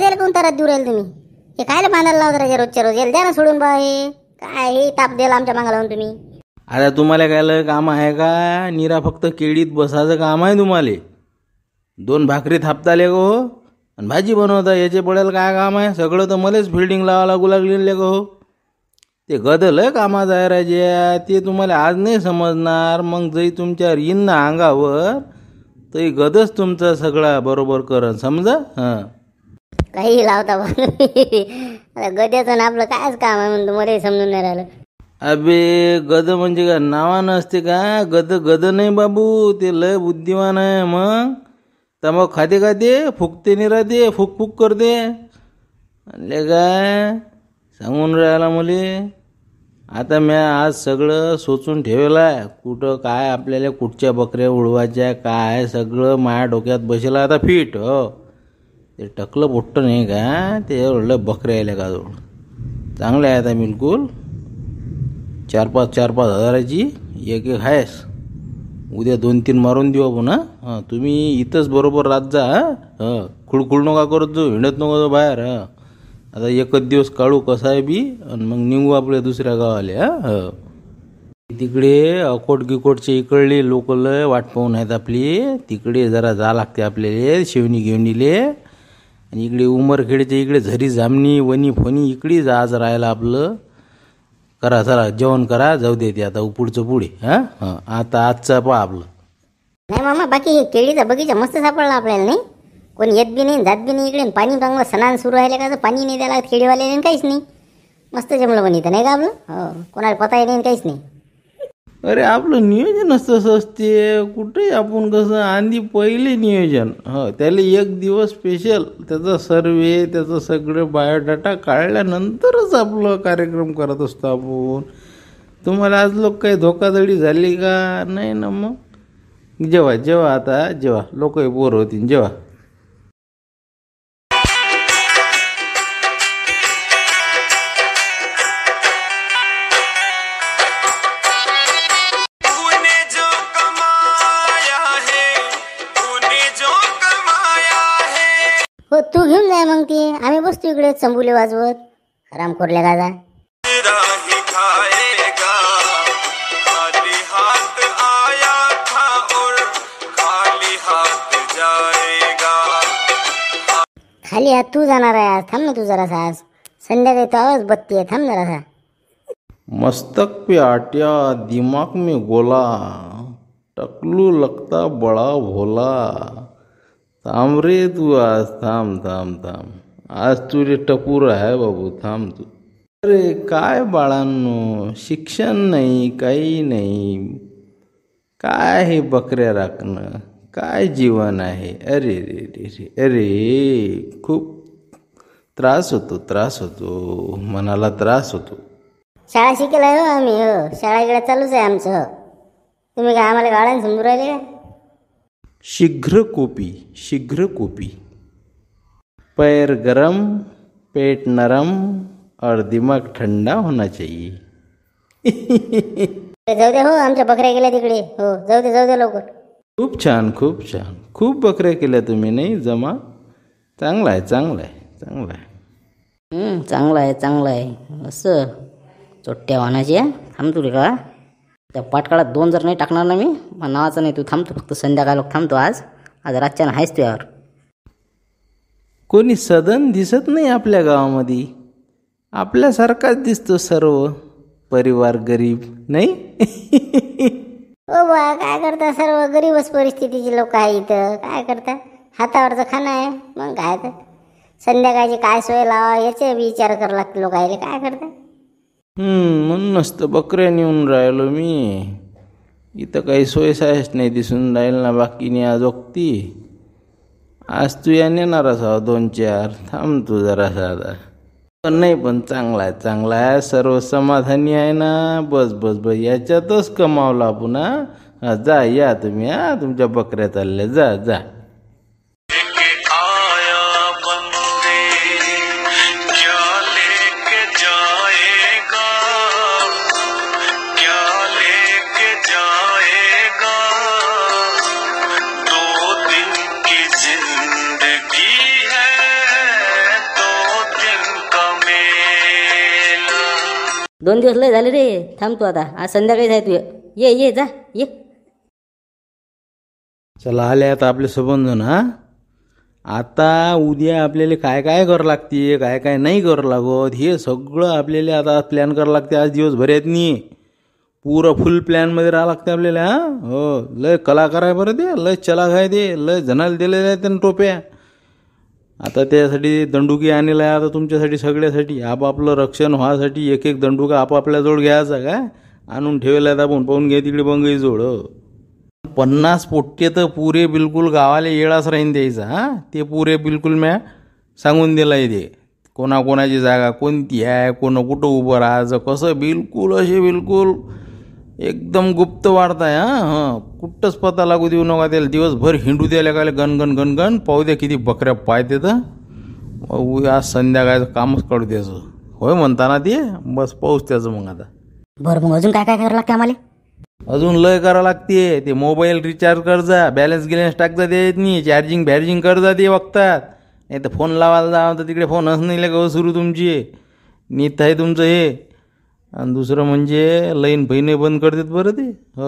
द्यायला कोणता रात देऊ तुम्ही हे कायला बांधायला लावत राजा रोजच्या रोज याला द्या ना सोडून बा काय हे ताप द्यायला आमच्या मागा तुम्ही आता तुम्हाला काय काम आहे का निरा फक्त केळीत बसायचं काम आहे तुम्हाला दोन भाकरी थापताले गो आणि भाजी बनवता याचे पडेल काय काम आहे सगळं तर मलाच फिल्डिंग लावा लागू लागलेले गो ते गदल कामात आहे राजे ते तुम्हाला आज नाही समजणार मग जरी तुमच्या येईन अंगावर तरी गदच तुमचा सगळा बरोबर करन समजा हां काही लावता आता गद्याचं आपलं कायच काम आहे म्हणतो मध्ये समजून नाही राहिलं अबे गद म्हणजे का नावानं असते का गद गद नाही बाबू ते लय बुद्धिमान आहे मग मग खाते खाते फुकते नाही राहते फुक फुक करते म्हणले काय सांगून राहिला मुली आता म्या आज सगळं सोचून ठेवलं आहे कुठं काय आपल्याला कुठच्या बकऱ्या उडवायच्या काय सगळं माया डोक्यात बसेल आता फिट हो ते टकलं पोट्ट नाही का ते एवढं बकऱ्या आले का जवळ चांगले आहेत बिलकुल चार पाच चार पाच हजाराची एक एक आहेस उद्या दोन तीन मारून देऊ आपण हां तुम्ही इथंच बरोबर राहत जा हां खुळखुळ नका करत जो हिंडत नको जो बाहेर हां आता एकच दिवस काढू कसा आहे बी आणि मग निघू आपल्या दुसऱ्या गावाला हां तिकडे अकोट गिकोटचे इकडले लोकल वाट पाहून आहेत आपली तिकडे जरा जा लागते आपल्याला शेवणी घेवणीले आणि इकडे उमरखेडच्या इकडे झरी जामणी वनी फोनी इकडेच आज राहायला आपलं करा सरा जेवण करा जाऊ दे आता पुढचं पुढे हां हां आता आजचा पहा आपलं नाही मामा बाकी हे केळीचा बगीचा मस्त सापडला आपल्याला नाही कोणी येत बी नाही जात बी नाही इकडे पाणी चांगलं स्नान सुरू राहिले का पाणी नाही द्यायला केळीवाले काहीच नाही मस्त जमलं पण इथं नाही का आपलं हो कोणाला पता नाही काहीच नाही अरे आपलं नियोजनच तसं असते कुठे आपण कसं आधी पहिले नियोजन हो त्याला एक दिवस स्पेशल त्याचा सर्वे त्याचं सगळं बायोडाटा काढल्यानंतरच आपलं कार्यक्रम करत असतो आपण तुम्हाला आज लोक काही धोकाधडी झाली का नाही ना मग जेव्हा जेव्हा आता जेव्हा लोकही बोर होतील जेव्हा सगळे चंबुले वाजवत खोरल्या गाजा खाली हात तू जाणार आहे आज थांब ना तू जरा आज संध्याकाळी तो आवाज बत्ती आहे थांब जरासा मस्तक पे आट्या दिमाग में गोला टकलू लगता बड़ा भोला तामरे तू आज थांब थांब थांब आज तुरे टपूर आहे बाबू थांब तू अरे काय बाळांनो शिक्षण नाही काही नाही काय हे बकऱ्या राखणं काय जीवन आहे अरे रे रे रे अरे खूप त्रास होतो त्रास होतो मनाला त्रास होतो शाळा शिकेला हो आम्ही हो शाळा गेला चालूच आहे आमचं हो. तुम्ही काय आम्हाला गाड्याने राहिले शीघ्र कोपी शीघ्र कोपी पैर गरम पेट नरम और दिमाग ठंडा होना चाहिए जाऊ दे हो आमच्या बकऱ्या गेल्या तिकडे हो जाऊ दे जाऊ दे लवकर खूप छान खूप छान खूप बकऱ्या केल्या तुम्ही नाही जमा चांगला आहे चांगला आहे चांगला आहे हम्म, चांगलं आहे चांगला आहे असं चोट्ट्या वाहनाची थांबतो रे का त्या पाटकाळात दोन जर नाही टाकणार ना मी मग नावाचं नाही तू थांबतो फक्त संध्याकाळ थांबतो आज आज रातच्यानं आहेस तुझ्यावर कोणी सदन दिसत नाही आपल्या गावामध्ये आपल्यासारखाच दिसतो सर्व परिवार गरीब नाही काय करता सर्व गरीबच परिस्थितीची लोक आहे इथं काय करता हातावरचं खाणं आहे मग काय तर संध्याकाळची काय सोय लावा याचे विचार करा लागते लोक आहे काय करता म्हणून तर बकऱ्या नेऊन राहिलो मी इथं काही सोय साहेच नाही दिसून राहील ना बाकीने आज आज तू या नेणार असावं दोन चार थांब तू जरा साधा पण नाही पण चांगला आहे चांगला आहे सर्व समाधानी आहे ना बस बस बस याच्यातच कमावला आपण जा या तुम्ही हा तुमच्या बकऱ्या चालल्या जा जा दोन दिवस लय झाले रे थांबतो आता आज संध्याकाळी जाय तू ये ये जा ये चला आले आता आपले संबंध हा आता उद्या आपल्याला काय काय करावं लागते काय काय नाही करावं लागत हे सगळं आपल्याला आता प्लॅन करावं लागते आज दिवसभर येत नाही पुरं फुल प्लॅनमध्ये राहावं लागते आपल्याला हा हो लय कलाकार आहे बरं ते लय चला काय ते लय जनाला दिलेले आहेत त्यांना टोप्या आता त्यासाठी दंडुकी आणलेला आहे आता तुमच्यासाठी सगळ्यासाठी आपापलं रक्षण व्हायसाठी एक एक दंडुका आपापल्याजवळ घ्यायचा का आणून ठेवला आहे आपण पाहून घ्या तिकडे बंगई जोड पन्नास पोट्टे तर पुरे बिलकुल गावाला येळाच राहीन द्यायचा हां ते पुरे बिलकुल म्या सांगून दिला ते कोणाकोणाची जागा कोणती आहे कोण कुठं उभं राहायचं कसं बिलकुल असे बिलकुल एकदम गुप्त वाढत आहे हां कुठंच पत्ता लागू देऊ नका त्याला दिवसभर हिंडू द्यायला काय गणगण गणगण पाहू द्या किती बकऱ्या पाहते तर उद्या संध्याकाळचं कामच काढू द्यायचं होय म्हणता ना ते बस पाऊस त्याचं मग आता बरं मग अजून काय काय करावं लागते आम्हाला अजून लय करावं लागते ते मोबाईल रिचार्ज करजा बॅलन्स गिलन्स जा देत नाही चार्जिंग बॅर्जिंग करजा ते बघतात नाही तर फोन लावायला जा तर तिकडे फोनच नाही लागा हो सुरू तुमची नीत आहे तुमचं हे आणि दुसरं म्हणजे लईन बहिणे बंद करतात बरं ते हो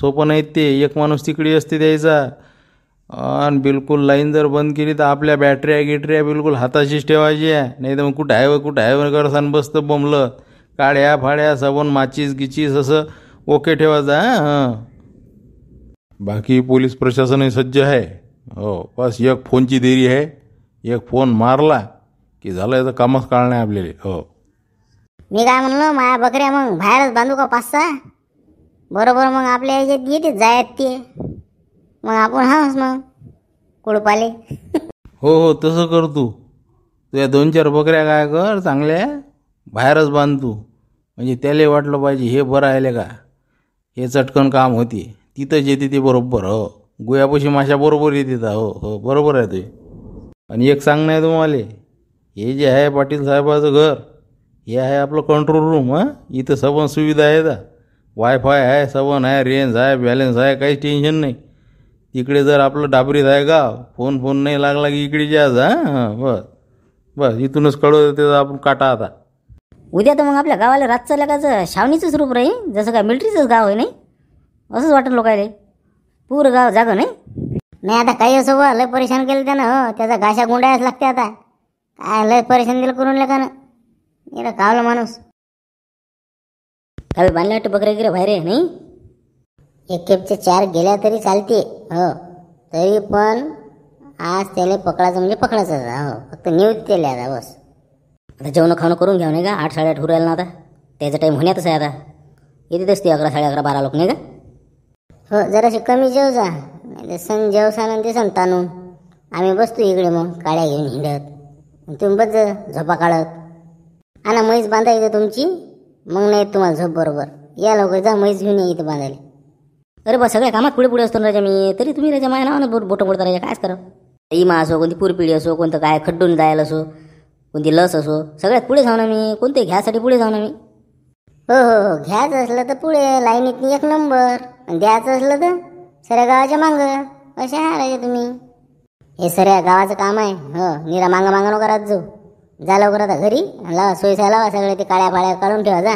सोपं नाहीत ते एक माणूस तिकडे असते द्यायचा आणि बिलकुल लाईन जर बंद केली तर आपल्या बॅटऱ्या गिटऱ्या बिलकुल हाताशीच ठेवायच्या नाही तर मग कुठं आहे कुठं आहे करसान बसतं बमलं काड्या फाड्या सबन माचीस गिचीस असं ओके ठेवायचं हां बाकी पोलीस प्रशासनही सज्ज आहे हो बस एक फोनची देरी आहे एक फोन मारला की झालं याचं कामच काळ नाही आपल्याला हो मी काय म्हणलो माया बकऱ्या मग बाहेरच बांधू का पाच सहा बरोबर मग आपल्या याच्यात येते जायत ते मग आपण हाच मग कुडपाले हो हो तसं कर तू तुझ्या दोन चार बकऱ्या काय कर चांगल्या बाहेरच बांध तू म्हणजे त्याला वाटलं पाहिजे हे बरं आले का हे चटकन काम होते तिथंच येते ते बरोबर हो गोयापाशी माशा बरोबर येते हो हो बरोबर आहे ते आणि एक सांग नाही तुम्हाला हे जे आहे पाटील साहेबाचं घर हे आहे आपलं कंट्रोल रूम हां इथं सबन सुविधा आहे का वायफाय आहे सबन आहे रेंज आहे बॅलन्स आहे काही टेन्शन नाही इकडे जर आपलं डाबरीत आहे का फोन फोन नाही लागला की इकडे जाज हां बस बस इथूनच कळवतो ते आपण काटा आता उद्या तर मग आपल्या गावाला रातचं लागायचं शावणीचंच रूप राही जसं काय मिलिटरीचंच गाव आहे नाही असंच वाटलं लोकायले पूर गाव जागं नाही नाही आता काही असो लय परेशान केलं त्यानं हो. त्याचा घाशा गुंडायच लागते आता काय लय परेशान दिलं करून ना येडा कावला माणूस काल बांधले वाटतं बकरे गिरे बाहेर आहे नाही एक खेपचे चार गेल्या तरी चालते हो तरी पण आज त्याला पकडायचं म्हणजे पकडायचं हो फक्त न्यूज केले आता बस आता जेवण खाणं करून घ्या नाही का आठ साडेआठ आठ ना आता त्याचा टाईम होण्यातच आहे आता येतेच ते अकरा साडे अकरा बारा लोक नाही का हो जराशी कमी जेव जा संग जेवसान ते आम्ही बसतो इकडे मग काळ्या घेऊन हिंडत तुम्ही बस जा, झोपा काढत आणा म्हैस बांधायचं तुमची मग नाही तुम्हाला झोप बरोबर या लवकर जा म्हैस घेऊन या इथं बांधायला अरे बा सगळ्या कामात पुढे पुढे असतो ना राजा मी तरी तुम्ही राजा माझ्या नावानं बोट बोटं पडता राजा काय करा इमा असो कोणती पुरपिढी असो कोणतं काय खड्डून जायला असो कोणती लस असो सगळ्यात पुढे जाऊ ना मी कोणते घ्यासाठी पुढे जाऊ ना मी हो हो हो घ्यायचं असलं तर पुढे लाईनीत एक नंबर आणि द्यायचं असलं तर सऱ्या गावाच्या मांग असे आहे राजा तुम्ही हे सऱ्या गावाचं काम आहे हो निरा मांगा मागं नका जाऊ जा लवकर आता घरी लावा सोयसा लावा सगळे ते काळ्या पाळ्या काढून ठेवा जा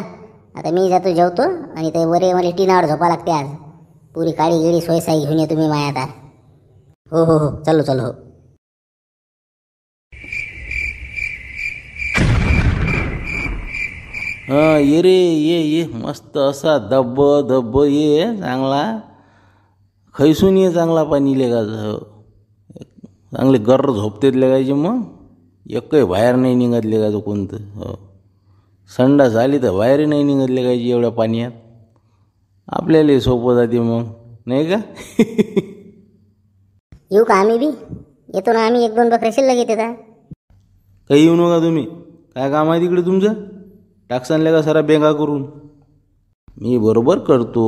आता मी जातो जेवतो आणि ते वरे मला टिनावर झोपा लागते आज पुरी काळी गिळी सोयसाई घेऊन ये तुम्ही माया आता हो हो हो चालू चालू हो हां ये रे ये ये मस्त असा धब्ब धब्ब ये चांगला खैसून ये चांगला पाणी लेगाचं चांगले गर्र झोपतेत लेगायचे मग एक वायर नाही निघतले का तो कोणतं हो संडास आली तर बाहेर नाही निघतले का एवढ्या पाण्यात आपल्याला सोपं जाते मग नाही का येऊ का आम्ही बी येतो ना आम्ही एक दोन शिल्लक येते का काही येऊ नका तुम्ही काय काम आहे तिकडे तुमचं आणले का सारा बेंगा करून मी बरोबर करतो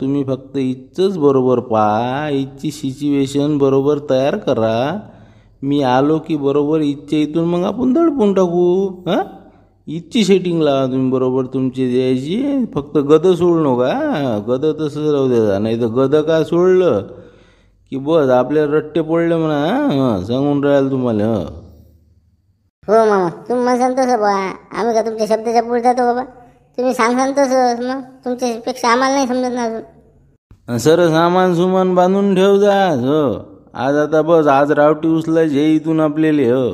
तुम्ही फक्त इथंच बरोबर पहा इथची सिच्युएशन बरोबर तयार करा मी आलो की बरोबर इथच्या इथून मग आपण दडपून टाकू हां इथची सेटिंग लावा तुम्ही बरोबर तुमची द्यायची फक्त गद सोडू नका गद तसंच राहू द्या नाही तर गद का सोडलं की बस आपल्या रट्टे पडले म्हणा सांगून राहील तुम्हाला हो हो मामा तुम्ही म्हणसान तसं बा आम्ही का तुमच्या शब्दाच्या पुढे जातो बाबा तुम्ही सांगसान तसं मग तुमच्यापेक्षा आम्हाला नाही समजत ना अजून सरळ सामान सुमान बांधून ठेव जा हो आज आता बस आज रावटी उचला जे इथून आपलेले हो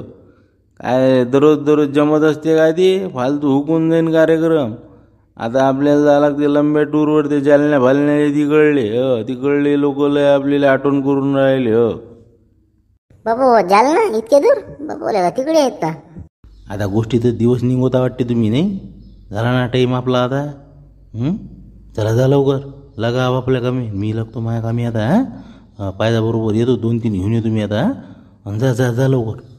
काय दररोज दररोज जमत असते काय ते फालतू हुकून जाईन कार्यक्रम आता आपल्याला जावं लागते लंब्या टूरवर ते जालण्या फालण्या तिकडले ह हो. तिकडले लोक लय आपल्याला आठवण करून राहिले हो बाबू हो, जालना इतके दूर बाबू तिकडे आहेत का आता गोष्टी तर दिवस निघवता वाटते तुम्ही नाही झाला ना टाईम आपला आता चला जा लवकर लगा आपल्या कमी मी लागतो माझ्या कमी आता हा बरोबर येतो दोन तीन घेऊन येतो मी आता जा जा जा लवकर